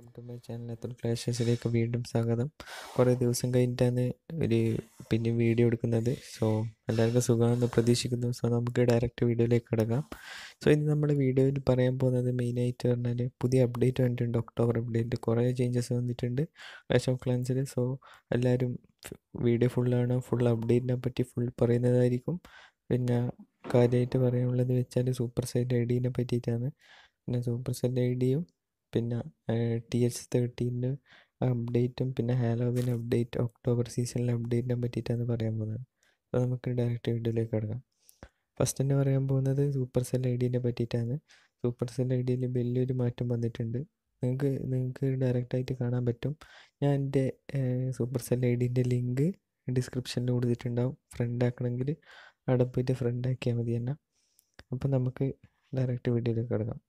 welcome to my channel എത്ര ക്ലാഷസിലേക്ക് വീണ്ടും സ്വാഗതം കുറേ ദിവസം കഴിഞ്ഞിട്ടാണ് ഒരു പിന്നെ വീഡിയോ എടുക്കുന്നത് സോ എല്ലാവർക്കും സുഖമാണെന്ന് പ്രതീക്ഷിക്കുന്നു സോ നമുക്ക് ഡയറക്റ്റ് വീഡിയോയിലേക്ക് കിടക്കാം സോ ഇന്ന് നമ്മൾ വീഡിയോയിൽ പറയാൻ പോകുന്നത് മെയിനായിട്ട് പറഞ്ഞാൽ പുതിയ അപ്ഡേറ്റ് വന്നിട്ടുണ്ട് ഒക്ടോബർ അപ്ഡേറ്റ് കുറേ ചേഞ്ചസ് വന്നിട്ടുണ്ട് ക്ലാഷ് ഓഫ് ക്ലാൻസിൽ സോ എല്ലാവരും വീഡിയോ ഫുള്ളാണ് ഫുൾ അപ്ഡേറ്റിനെ പറ്റി ഫുൾ പറയുന്നതായിരിക്കും പിന്നെ കാര്യമായിട്ട് പറയാനുള്ളത് വെച്ചാൽ സൂപ്പർ സെറ്റ് ഐ ഡിനെ പറ്റിയിട്ടാണ് പിന്നെ സൂപ്പർ സെറ്റ് ഐ ഡിയും പിന്നെ ടി എച്ച് തേർട്ടീൻ്റെ അപ്ഡേറ്റും പിന്നെ ഹാലോവിൻ അപ്ഡേറ്റ് ഒക്ടോബർ സീസണിലെ അപ്ഡേറ്റിനെ പറ്റിയിട്ടാണ് പറയാൻ പോകുന്നത് അപ്പോൾ നമുക്ക് ഡയറക്റ്റ് വീഡിയോയിലേക്ക് കിടക്കാം ഫസ്റ്റ് തന്നെ പറയാൻ പോകുന്നത് സൂപ്പർ സെൽ ഐ ഡീനെ പറ്റിയിട്ടാണ് സൂപ്പർ സെൽ ഐ ഡിയിൽ വലിയൊരു മാറ്റം വന്നിട്ടുണ്ട് നിങ്ങൾക്ക് നിങ്ങൾക്ക് ഡയറക്റ്റായിട്ട് കാണാൻ പറ്റും ഞാൻ എൻ്റെ സൂപ്പർ സെൽ ഐ ഡീൻ്റെ ലിങ്ക് ഡിസ്ക്രിപ്ഷനിൽ കൊടുത്തിട്ടുണ്ടാവും ഫ്രണ്ട് ആക്കണമെങ്കിൽ അവിടെ പോയിട്ട് ഫ്രണ്ട് ആക്കിയാൽ മതി തന്നെ അപ്പോൾ നമുക്ക് ഡയറക്റ്റ് വീഡിയോയിലേക്ക് കിടക്കാം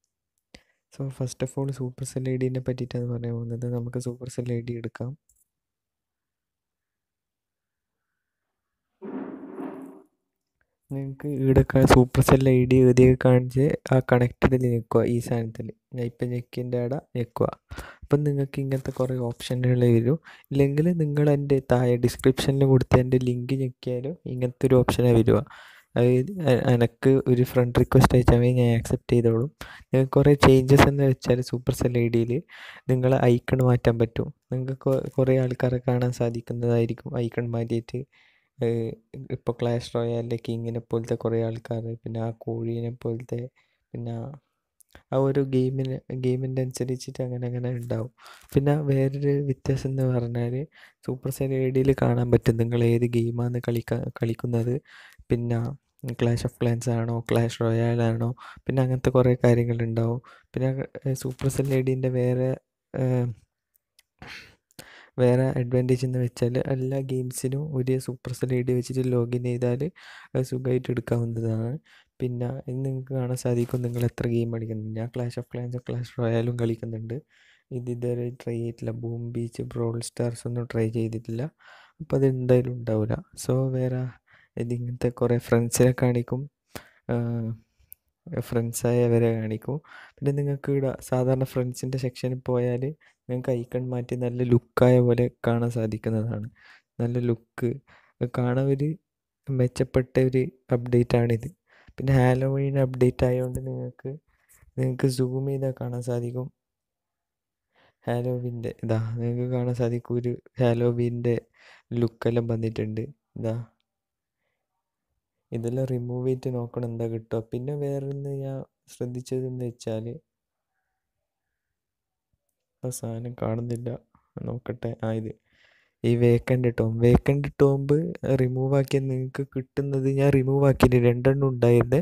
so first of all Supercell ഐ ഡിനെ പറ്റിയിട്ടാണ് പറയാൻ പോകുന്നത് നമുക്ക് സൂപ്പർ സെൽ ഐ ഡി എടുക്കാം നിങ്ങൾക്ക് ഇവിടെ സൂപ്പർ സെൽ ഐ ഡി എഴുതി കാണിച്ച് ആ കണക്റ്റഡിൽ നിൽക്കുക ഈ സാധനത്തിൽ ഞാൻ ഇപ്പം ഞെക്കിൻ്റെ അവിടെ ഞെക്കുക അപ്പം നിങ്ങൾക്ക് ഇങ്ങനത്തെ കുറേ ഓപ്ഷനുകൾ വരും ഇല്ലെങ്കിൽ നിങ്ങൾ എൻ്റെ താഴെ ഡിസ്ക്രിപ്ഷനിൽ കൊടുത്ത എൻ്റെ ലിങ്ക് ഞെക്കിയാലും ഇങ്ങനത്തെ ഒരു ഓപ്ഷനാണ് വരിക അത് എനിക്ക് ഒരു ഫ്രണ്ട് റിക്വസ്റ്റ് അയച്ചാൽ മതി ഞാൻ ആക്സെപ്റ്റ് ചെയ്തോളും നിങ്ങൾക്ക് കുറേ ചേഞ്ചസ് എന്ന് വെച്ചാൽ സെൽ ഐ ഡിയിൽ നിങ്ങളെ ഐക്കൺ മാറ്റാൻ പറ്റും നിങ്ങൾക്ക് കുറേ ആൾക്കാരെ കാണാൻ സാധിക്കുന്നതായിരിക്കും ഐക്കൺ മാറ്റിയിട്ട് ഇപ്പോൾ ക്ലാഷ് റോയലിലെ കിങ്ങിനെ പോലത്തെ കുറേ ആൾക്കാർ പിന്നെ ആ കോഴീനെ പോലത്തെ പിന്നെ ആ ഒരു ഗെയിമിന് ഗെയിമിൻ്റെ അനുസരിച്ചിട്ട് അങ്ങനെ അങ്ങനെ ഉണ്ടാവും പിന്നെ വേറൊരു വ്യത്യാസം എന്ന് പറഞ്ഞാൽ സൂപ്പർ സെൽ ഐ ഡിയിൽ കാണാൻ പറ്റും നിങ്ങൾ ഏത് ഗെയിമാണ് കളിക്ക കളിക്കുന്നത് പിന്നെ ക്ലാഷ് ഓഫ് ക്ലാൻസ് ആണോ ക്ലാഷ് റോയൽ ആണോ പിന്നെ അങ്ങനത്തെ കുറേ കാര്യങ്ങളുണ്ടാവും പിന്നെ സൂപ്പർ സെൽ ഐ ഡീൻ്റെ വേറെ വേറെ അഡ്വാൻറ്റേജ് എന്ന് വെച്ചാൽ എല്ലാ ഗെയിംസിനും ഒരു സൂപ്പർ സെൽ ഐ ഡി വെച്ചിട്ട് ലോഗിൻ ചെയ്താൽ സുഖമായിട്ട് എടുക്കാവുന്നതാണ് പിന്നെ ഇത് നിങ്ങൾക്ക് കാണാൻ സാധിക്കും നിങ്ങൾ എത്ര ഗെയിം കളിക്കുന്നുണ്ട് ഞാൻ ക്ലാഷ് ഓഫ് ക്ലാൻസും ക്ലാഷ് റോയലും കളിക്കുന്നുണ്ട് ഇത് ഇതുവരെ ട്രൈ ചെയ്തിട്ടില്ല ബൂം ബീച്ച് ബ്രോൾ സ്റ്റാർസ് ഒന്നും ട്രൈ ചെയ്തിട്ടില്ല അപ്പോൾ അത് എന്തായാലും ഉണ്ടാവില്ല സോ വേറെ ഇതിങ്ങനത്തെ കുറേ ഫ്രണ്ട്സിനെ കാണിക്കും ഫ്രണ്ട്സായവരെ കാണിക്കും പിന്നെ നിങ്ങൾക്ക് ഇവിടെ സാധാരണ ഫ്രണ്ട്സിൻ്റെ സെക്ഷനിൽ പോയാൽ നിങ്ങൾക്ക് ഐക്കൺ മാറ്റി നല്ല ലുക്കായ പോലെ കാണാൻ സാധിക്കുന്നതാണ് നല്ല ലുക്ക് കാണാൻ ഒരു മെച്ചപ്പെട്ട ഒരു അപ്ഡേറ്റ് ആണിത് പിന്നെ ഹാലോവീൻ അപ്ഡേറ്റ് ആയതുകൊണ്ട് നിങ്ങൾക്ക് നിങ്ങൾക്ക് സൂം ചെയ്താൽ കാണാൻ സാധിക്കും ഹാലോവിൻ്റെ ഇതാ നിങ്ങൾക്ക് കാണാൻ സാധിക്കും ഒരു ഹാലോവിൻ്റെ ലുക്കെല്ലാം വന്നിട്ടുണ്ട് ഇതാ ഇതെല്ലാം റിമൂവ് ചെയ്തിട്ട് നോക്കണം എന്താ കിട്ടുക പിന്നെ ഒന്ന് ഞാൻ ശ്രദ്ധിച്ചതെന്ന് വെച്ചാൽ ആ സാധനം കാണുന്നില്ല നോക്കട്ടെ ആ ഇത് ഈ vacant tomb vacant tomb remove ആക്കിയത് നിങ്ങൾക്ക് കിട്ടുന്നത് ഞാൻ റിമൂവ് ആക്കിയത് രണ്ടെണ്ണം ഉണ്ടായിരുന്നത്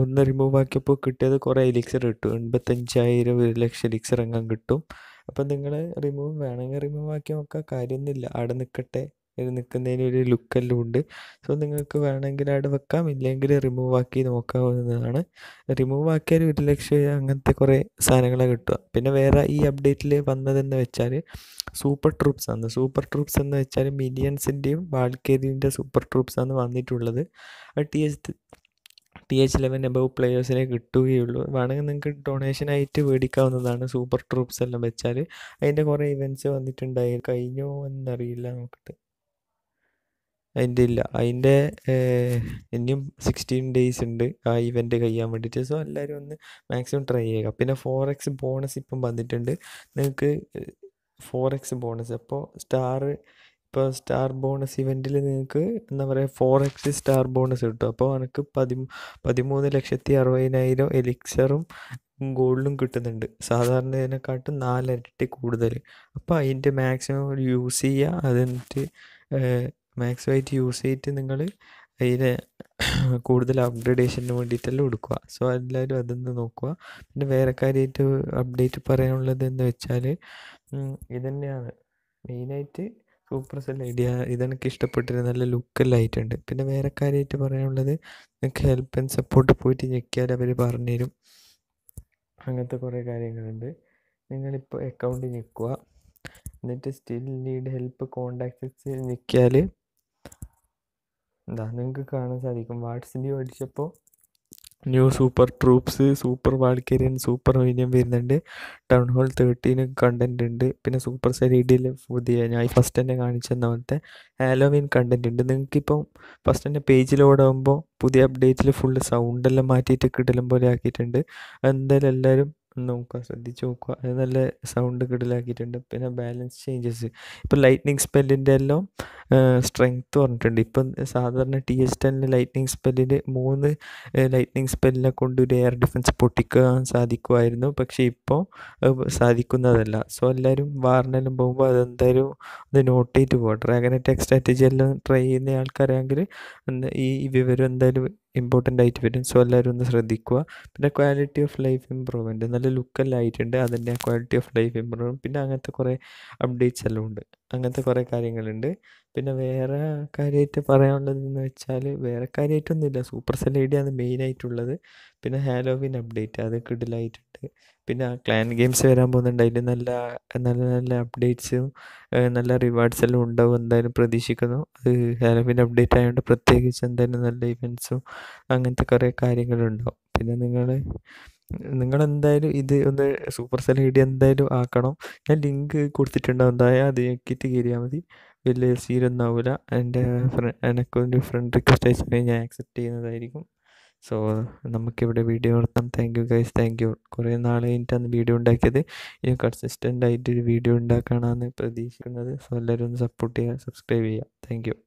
ഒന്ന് റിമൂവ് ആക്കിയപ്പോൾ കിട്ടിയത് കുറേ എലിക്സർ കിട്ടും എൺപത്തഞ്ചായിരം ഒരു ലക്ഷം എലിക്സർ എങ്ങാൻ കിട്ടും അപ്പം നിങ്ങൾ റിമൂവ് വേണമെങ്കിൽ റിമൂവ് ആക്കി നോക്കാം കാര്യമൊന്നുമില്ല അവിടെ നിൽക്കട്ടെ ഇങ്ങനെ നിൽക്കുന്നതിന് ഒരു ലുക്കെല്ലാം ഉണ്ട് സോ നിങ്ങൾക്ക് വേണമെങ്കിൽ അവിടെ വെക്കാം ഇല്ലെങ്കിൽ റിമൂവ് ആക്കി നോക്കാവുന്നതാണ് റിമൂവ് ആക്കിയാൽ ഒരു ലക്ഷം അങ്ങനത്തെ കുറേ സാധനങ്ങളെ കിട്ടുക പിന്നെ വേറെ ഈ അപ്ഡേറ്റിൽ വന്നതെന്ന് വെച്ചാൽ സൂപ്പർ ട്രൂപ്സ് ആണ് സൂപ്പർ ട്രൂപ്സ് എന്ന് വെച്ചാൽ മിലിയൻസിൻ്റെയും വാൾക്കേരിൻ്റെ സൂപ്പർ ട്രൂപ്സ് ആണ് വന്നിട്ടുള്ളത് T H T H eleven above പ്ലേയേഴ്സിനെ കിട്ടുകയുള്ളൂ വേണമെങ്കിൽ നിങ്ങൾക്ക് ഡൊണേഷനായിട്ട് മേടിക്കാവുന്നതാണ് സൂപ്പർ ട്രൂപ്സ് എല്ലാം വെച്ചാൽ അതിൻ്റെ കുറേ ഇവൻറ്റ്സ് വന്നിട്ടുണ്ടായി കഴിഞ്ഞോ എന്നറിയില്ല നോക്കട്ടെ അതിൻ്റെ ഇല്ല അതിൻ്റെ ഇനിയും സിക്സ്റ്റീൻ ഡേയ്സ് ഉണ്ട് ആ ഇവൻറ്റ് കഴിയാൻ വേണ്ടിയിട്ട് സോ എല്ലാവരും ഒന്ന് മാക്സിമം ട്രൈ ചെയ്യുക പിന്നെ ഫോർ എക്സ് ബോണസ് ഇപ്പം വന്നിട്ടുണ്ട് നിങ്ങൾക്ക് ഫോർ എക്സ് ബോണസ് അപ്പോൾ സ്റ്റാർ ഇപ്പോൾ സ്റ്റാർ ബോണസ് ഇവൻറ്റിൽ നിങ്ങൾക്ക് എന്താ പറയുക ഫോർ എക്സ് സ്റ്റാർ ബോണസ് കിട്ടും അപ്പോൾ എനിക്ക് പതി പതിമൂന്ന് ലക്ഷത്തി അറുപതിനായിരം എലിക്സറും ഗോൾഡും കിട്ടുന്നുണ്ട് സാധാരണതിനെക്കാട്ടും നാലരട്ടി കൂടുതൽ അപ്പോൾ അതിൻ്റെ മാക്സിമം യൂസ് ചെയ്യുക അതെന്നിട്ട് വൈറ്റ് യൂസ് ചെയ്തിട്ട് നിങ്ങൾ അതിന് കൂടുതൽ അപ്ഗ്രഡേഷന് വേണ്ടിയിട്ടെല്ലാം കൊടുക്കുക സോ എല്ലാവരും അതൊന്ന് നോക്കുക പിന്നെ വേറെ കാര്യമായിട്ട് അപ്ഡേറ്റ് പറയാനുള്ളത് എന്ന് വെച്ചാൽ ഇതന്നെയാണ് മെയിനായിട്ട് സൂപ്പർ സെൽ ഐഡിയ ഇതെനിക്ക് ഇഷ്ടപ്പെട്ടിരുന്ന നല്ല ലുക്കെല്ലായിട്ടുണ്ട് പിന്നെ വേറെ കാര്യമായിട്ട് പറയാനുള്ളത് നിങ്ങൾക്ക് ഹെൽപ്പ് ആൻഡ് സപ്പോർട്ട് പോയിട്ട് ഞെക്കിയാൽ അവർ പറഞ്ഞുതരും അങ്ങനത്തെ കുറേ കാര്യങ്ങളുണ്ട് നിങ്ങളിപ്പോൾ അക്കൗണ്ട് ഞെക്കുക എന്നിട്ട് സ്റ്റിൽ നീഡ് ഹെൽപ്പ് കോണ്ടാക്ട്സ് ഞെക്കിയാൽ എന്താ നിങ്ങൾക്ക് കാണാൻ സാധിക്കും വാട്സിൻ്റെ അടിച്ചപ്പോൾ ന്യൂ സൂപ്പർ ട്രൂപ്സ് സൂപ്പർ വാൾക്കേരിയൻ സൂപ്പർ മീഡിയം വരുന്നുണ്ട് ടൗൺ ഹോൾ തേർട്ടീന് കണ്ടൻറ് ഉണ്ട് പിന്നെ സൂപ്പർ സെൽ പുതിയ ഞാൻ ഫസ്റ്റ് തന്നെ കാണിച്ചെന്ന പോലത്തെ ഹാലോവിൻ കണ്ടൻറ് ഉണ്ട് നിങ്ങൾക്കിപ്പം ഫസ്റ്റ് തന്നെ പേജ് ആകുമ്പോൾ പുതിയ അപ്ഡേറ്റിൽ ഫുള്ള് സൗണ്ടെല്ലാം മാറ്റിയിട്ട് കിടലും പോലെ ആക്കിയിട്ടുണ്ട് എന്തായാലും എല്ലാവരും നോക്കുക ശ്രദ്ധിച്ച് നോക്കുക അത് നല്ല സൗണ്ട് കിടലാക്കിയിട്ടുണ്ട് പിന്നെ ബാലൻസ് ചേഞ്ചസ് ഇപ്പോൾ ലൈറ്റ്നിങ് സ്പെല്ലിൻ്റെ എല്ലാം സ്ട്രെങ്ത്ത് പറഞ്ഞിട്ടുണ്ട് ഇപ്പം സാധാരണ ടി എസ് ടെന്നിൽ ലൈറ്റ്നിങ് സ്പെല്ലിൽ മൂന്ന് ലൈറ്റ്നിങ് സ്പെല്ലിനെ കൊണ്ട് ഒരു എയർ ഡിഫൻസ് പൊട്ടിക്കാൻ സാധിക്കുമായിരുന്നു പക്ഷേ ഇപ്പോൾ സാധിക്കുന്നതല്ല സോ എല്ലാവരും വാറിനെല്ലാം പോകുമ്പോൾ അതെന്തായാലും അത് നോട്ട് ചെയ്തിട്ട് പോകുക ഡ്രാഗൻ ടെക് സ്ട്രാറ്റജി എല്ലാം ട്രൈ ചെയ്യുന്ന ആൾക്കാരാണെങ്കിൽ ഈ വിവരം എന്തായാലും ഇമ്പോർട്ടൻ്റ് ആയിട്ട് വരും സോ എല്ലാവരും ഒന്ന് ശ്രദ്ധിക്കുക പിന്നെ ക്വാളിറ്റി ഓഫ് ലൈഫ് ഇമ്പ്രൂവ്മെൻറ്റ് നല്ല ലുക്കെല്ലാം ആയിട്ടുണ്ട് അതിൻ്റെ ക്വാളിറ്റി ഓഫ് ലൈഫ് ഇമ്പ്രൂവ് പിന്നെ അങ്ങനത്തെ കുറേ അപ്ഡേറ്റ്സ് എല്ലാം ഉണ്ട് അങ്ങനത്തെ കുറേ കാര്യങ്ങളുണ്ട് പിന്നെ വേറെ കാര്യമായിട്ട് പറയാനുള്ളതെന്ന് വെച്ചാൽ വേറെ കാര്യമായിട്ടൊന്നുമില്ല സൂപ്പർ സെൽ ഐഡിയാണ് മെയിനായിട്ടുള്ളത് പിന്നെ ഹാലോവിൻ അപ്ഡേറ്റ് അത് കിടിലായിട്ടുണ്ട് ആയിട്ട് പിന്നെ ആ ക്ലാൻ ഗെയിംസ് വരാൻ പോകുന്നുണ്ട് അതിൽ നല്ല നല്ല നല്ല അപ്ഡേറ്റ്സും നല്ല റിവാർഡ്സ് എല്ലാം ഉണ്ടാവും എന്തായാലും പ്രതീക്ഷിക്കുന്നു അത് ഹാലോവിൻ അപ്ഡേറ്റ് ആയതുകൊണ്ട് പ്രത്യേകിച്ച് എന്തായാലും നല്ല ഇവൻറ്റ്സും അങ്ങനത്തെ കുറേ കാര്യങ്ങളുണ്ടാവും പിന്നെ നിങ്ങൾ നിങ്ങൾ എന്തായാലും ഇത് ഒന്ന് സൂപ്പർ സെൽ ഐ ഡി എന്തായാലും ആക്കണം ഞാൻ ലിങ്ക് കൊടുത്തിട്ടുണ്ടാവും എന്തായാലും അത് ഞെക്കിയിട്ട് കയറിയാൽ മതി വലിയ സീരൊന്നും ആവില്ല എൻ്റെ ഫ്രണ്ട് എനിക്കൊരു ഫ്രണ്ട് റിക്വസ്റ്റ് അയച്ചിട്ടുണ്ടെങ്കിൽ ഞാൻ ആക്സെപ്റ്റ് ചെയ്യുന്നതായിരിക്കും സോ നമുക്കിവിടെ വീഡിയോ നടത്താം thank you guys thank you കുറേ നാൾ കഴിഞ്ഞിട്ടാണ് വീഡിയോ ഉണ്ടാക്കിയത് ഇനി കൺസിസ്റ്റൻ്റ് ആയിട്ടൊരു വീഡിയോ ഉണ്ടാക്കണമെന്ന് പ്രതീക്ഷിക്കുന്നത് സോ എല്ലാവരും ഒന്ന് സപ്പോർട്ട് ചെയ്യുക സബ്സ്ക്രൈബ് ചെയ്യുക താങ്ക് യു